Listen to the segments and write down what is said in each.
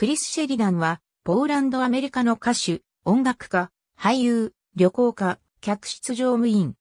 クリス・シェリダンは、ポーランドアメリカの歌手、音楽家、俳優、旅行家、客室乗務員。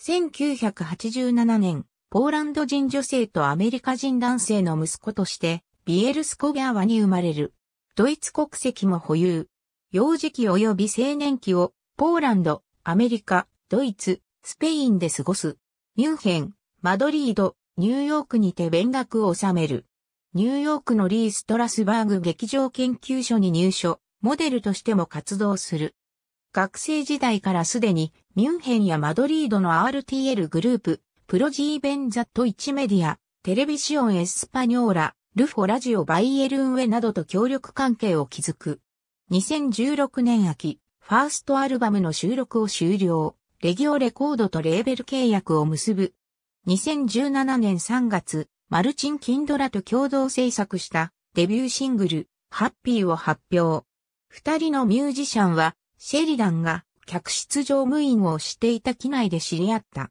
1987年、ポーランド人女性とアメリカ人男性の息子として、ビエルスコギャーワに生まれる。ドイツ国籍も保有。幼児期及び青年期を、ポーランド、アメリカ、ドイツ、スペインで過ごす。ミュンヘン、マドリード、ニューヨークにて勉学を収める。ニューヨークのリー・ストラスバーグ劇場研究所に入所、モデルとしても活動する。学生時代からすでにミュンヘンやマドリードの RTL グループ、プロジーベンザト1メディア、テレビシオンエスパニョーラ、ルフォラジオバイエルンウェなどと協力関係を築く。2016年秋、ファーストアルバムの収録を終了、レギオレコードとレーベル契約を結ぶ。2017年3月、マルチン・キンドラと共同制作したデビューシングル、ハッピーを発表。二人のミュージシャンは、シェリダンが客室乗務員をしていた機内で知り合った。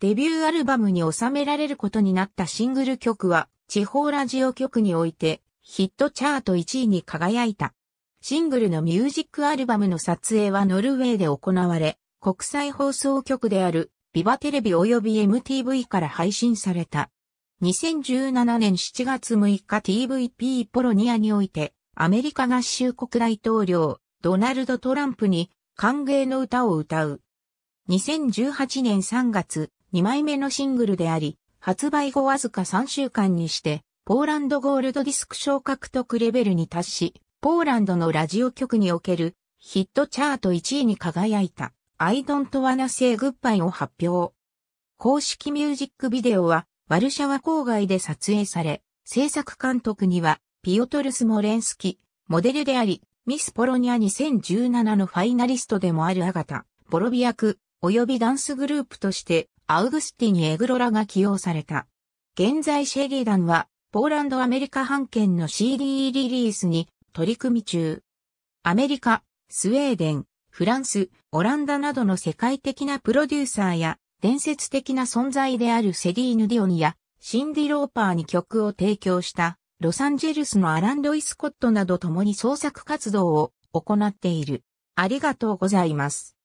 デビューアルバムに収められることになったシングル曲は、地方ラジオ局において、ヒットチャート1位に輝いた。シングルのミュージックアルバムの撮影はノルウェーで行われ、国際放送局であるビバテレビ及び MTV から配信された。2017年7月6日 TVP ポロニアにおいて、アメリカ合衆国大統領、ドナルド・トランプに歓迎の歌を歌う。2018年3月、2枚目のシングルであり、発売後わずか3週間にして、ポーランドゴールドディスク賞獲得レベルに達し、ポーランドのラジオ局におけるヒットチャート1位に輝いた、I don't wanna say goodbye を発表。公式ミュージックビデオはワルシャワ郊外で撮影され、制作監督には、ピオトルス・モレンスキ、モデルであり、ミスポロニア2017のファイナリストでもあるアガタ、ボロビアク、及びダンスグループとして、アウグスティニ・エグロラが起用された。現在シェリーダンは、ポーランド・アメリカ半権の CD リリースに取り組み中。アメリカ、スウェーデン、フランス、オランダなどの世界的なプロデューサーや伝説的な存在であるセリーヌ・ディオニやシンディ・ローパーに曲を提供したロサンゼルスのアラン・ロイ・スコットなど共に創作活動を行っている。ありがとうございます。